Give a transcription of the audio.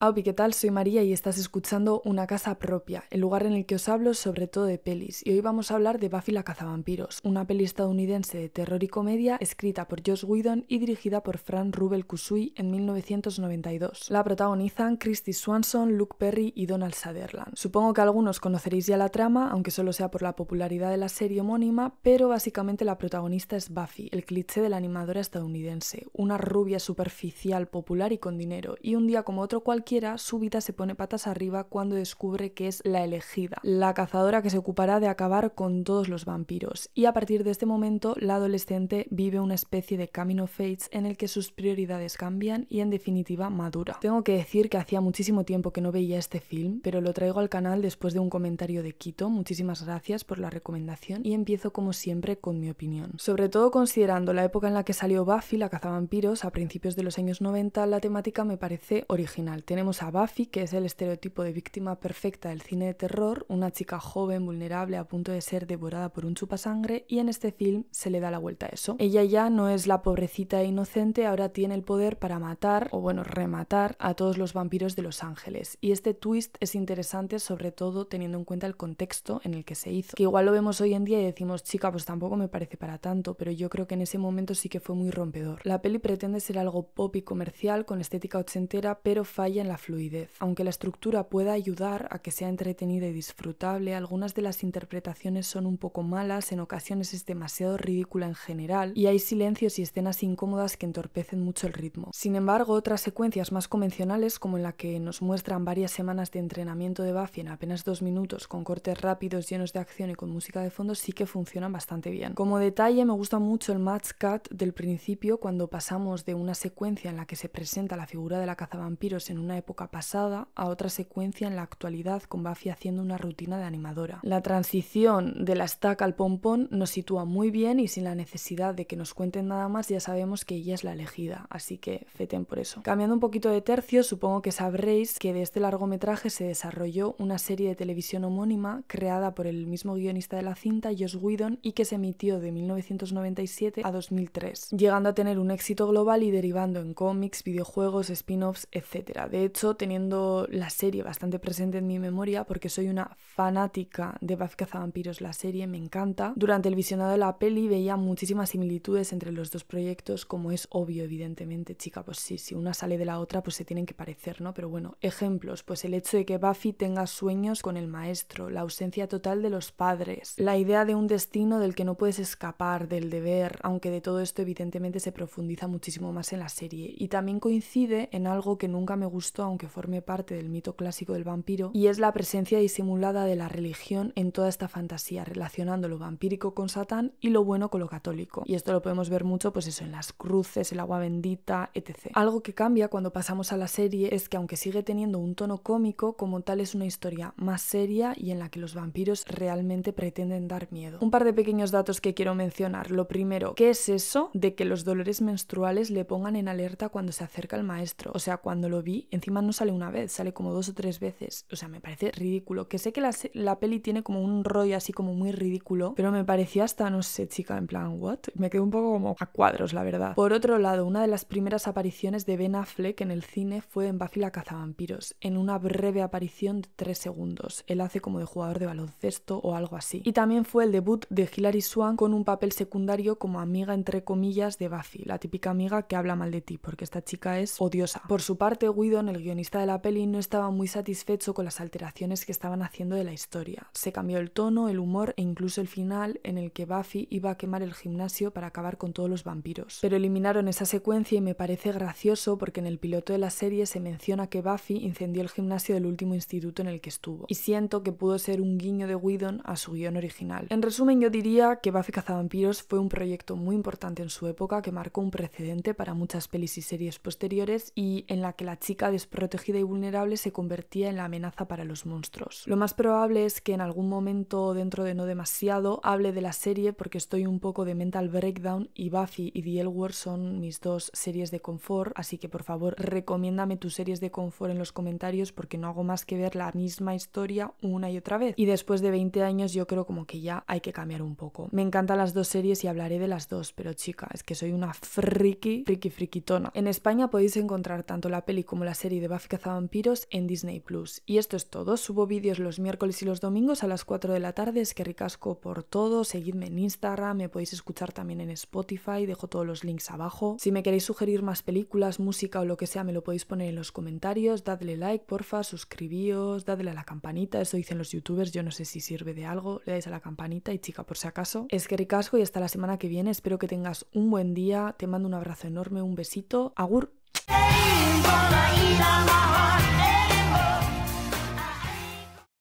Aupi, ¿qué tal? Soy María y estás escuchando Una Casa Propia, el lugar en el que os hablo sobre todo de pelis. Y hoy vamos a hablar de Buffy la Cazavampiros, una peli estadounidense de terror y comedia escrita por Josh Whedon y dirigida por Fran Rubel Kusui en 1992. La protagonizan Christy Swanson, Luke Perry y Donald Sutherland. Supongo que algunos conoceréis ya la trama, aunque solo sea por la popularidad de la serie homónima, pero básicamente la protagonista es Buffy, el cliché de la animadora estadounidense, una rubia superficial, popular y con dinero, y un día como otro cualquier Súbita se pone patas arriba cuando descubre que es la elegida, la cazadora que se ocupará de acabar con todos los vampiros. Y a partir de este momento, la adolescente vive una especie de camino fates en el que sus prioridades cambian y en definitiva madura. Tengo que decir que hacía muchísimo tiempo que no veía este film, pero lo traigo al canal después de un comentario de Quito. Muchísimas gracias por la recomendación y empiezo como siempre con mi opinión. Sobre todo considerando la época en la que salió Buffy, la cazavampiros, a principios de los años 90, la temática me parece original tenemos a Buffy, que es el estereotipo de víctima perfecta del cine de terror, una chica joven, vulnerable, a punto de ser devorada por un chupasangre, y en este film se le da la vuelta a eso. Ella ya no es la pobrecita e inocente, ahora tiene el poder para matar, o bueno, rematar, a todos los vampiros de Los Ángeles. Y este twist es interesante, sobre todo teniendo en cuenta el contexto en el que se hizo. Que igual lo vemos hoy en día y decimos, chica, pues tampoco me parece para tanto, pero yo creo que en ese momento sí que fue muy rompedor. La peli pretende ser algo pop y comercial, con estética ochentera, pero falla en la fluidez. Aunque la estructura pueda ayudar a que sea entretenida y disfrutable, algunas de las interpretaciones son un poco malas, en ocasiones es demasiado ridícula en general, y hay silencios y escenas incómodas que entorpecen mucho el ritmo. Sin embargo, otras secuencias más convencionales, como en la que nos muestran varias semanas de entrenamiento de Buffy en apenas dos minutos, con cortes rápidos, llenos de acción y con música de fondo, sí que funcionan bastante bien. Como detalle, me gusta mucho el match cut del principio, cuando pasamos de una secuencia en la que se presenta la figura de la cazavampiros en una época pasada a otra secuencia en la actualidad con Buffy haciendo una rutina de animadora. La transición de la estaca al pompón nos sitúa muy bien y sin la necesidad de que nos cuenten nada más ya sabemos que ella es la elegida, así que feten por eso. Cambiando un poquito de tercio, supongo que sabréis que de este largometraje se desarrolló una serie de televisión homónima creada por el mismo guionista de la cinta, Josh Whedon, y que se emitió de 1997 a 2003, llegando a tener un éxito global y derivando en cómics, videojuegos, spin-offs, etc. De hecho teniendo la serie bastante presente en mi memoria porque soy una fanática de Buffy Cazavampiros, la serie me encanta. Durante el visionado de la peli veía muchísimas similitudes entre los dos proyectos, como es obvio evidentemente, chica, pues sí, si una sale de la otra pues se tienen que parecer, ¿no? Pero bueno, ejemplos, pues el hecho de que Buffy tenga sueños con el maestro, la ausencia total de los padres, la idea de un destino del que no puedes escapar, del deber, aunque de todo esto evidentemente se profundiza muchísimo más en la serie y también coincide en algo que nunca me gustó aunque forme parte del mito clásico del vampiro, y es la presencia disimulada de la religión en toda esta fantasía, relacionando lo vampírico con Satán y lo bueno con lo católico. Y esto lo podemos ver mucho, pues eso, en las cruces, el agua bendita, etc. Algo que cambia cuando pasamos a la serie es que aunque sigue teniendo un tono cómico, como tal es una historia más seria y en la que los vampiros realmente pretenden dar miedo. Un par de pequeños datos que quiero mencionar. Lo primero, ¿qué es eso de que los dolores menstruales le pongan en alerta cuando se acerca el maestro? O sea, cuando lo vi, encima más no sale una vez, sale como dos o tres veces. O sea, me parece ridículo. Que sé que la, peli tiene como un rollo así como muy ridículo, pero me parecía hasta, no sé, chica, en plan, ¿what? Me quedo un poco como a cuadros, la verdad. Por otro lado, una de las primeras apariciones de Ben Affleck en el cine fue en Buffy la cazavampiros, en una breve aparición de tres segundos. Él hace como de jugador de baloncesto o algo así. Y también fue el debut de Hilary Swan con un papel secundario como amiga entre comillas de Buffy, la típica amiga que habla mal de ti, porque esta chica es odiosa. Por su parte, Guido en el guionista de la peli no estaba muy satisfecho con las alteraciones que estaban haciendo de la historia. Se cambió el tono, el humor e incluso el final en el que Buffy iba a quemar el gimnasio para acabar con todos los vampiros. Pero eliminaron esa secuencia y me parece gracioso porque en el piloto de la serie se menciona que Buffy incendió el gimnasio del último instituto en el que estuvo. Y siento que pudo ser un guiño de Whedon a su guión original. En resumen, yo diría que Buffy Cazavampiros fue un proyecto muy importante en su época que marcó un precedente para muchas pelis y series posteriores y en la que la chica de protegida y vulnerable se convertía en la amenaza para los monstruos. Lo más probable es que en algún momento dentro de no demasiado hable de la serie porque estoy un poco de mental breakdown y Buffy y The l son mis dos series de confort, así que por favor recomiéndame tus series de confort en los comentarios porque no hago más que ver la misma historia una y otra vez. Y después de 20 años yo creo como que ya hay que cambiar un poco. Me encantan las dos series y hablaré de las dos, pero chica, es que soy una friki, friki, friquitona. En España podéis encontrar tanto la peli como la serie y de Buffy Cazavampiros en Disney Plus. Y esto es todo. Subo vídeos los miércoles y los domingos a las 4 de la tarde. Es que ricasco por todo. Seguidme en Instagram, me podéis escuchar también en Spotify. Dejo todos los links abajo. Si me queréis sugerir más películas, música o lo que sea, me lo podéis poner en los comentarios. Dadle like, porfa, suscribíos, dadle a la campanita. Eso dicen los youtubers. Yo no sé si sirve de algo. Le dais a la campanita y chica, por si acaso. Es que ricasco y hasta la semana que viene. Espero que tengas un buen día. Te mando un abrazo enorme, un besito. Agur. Ain't gonna eat up my heart.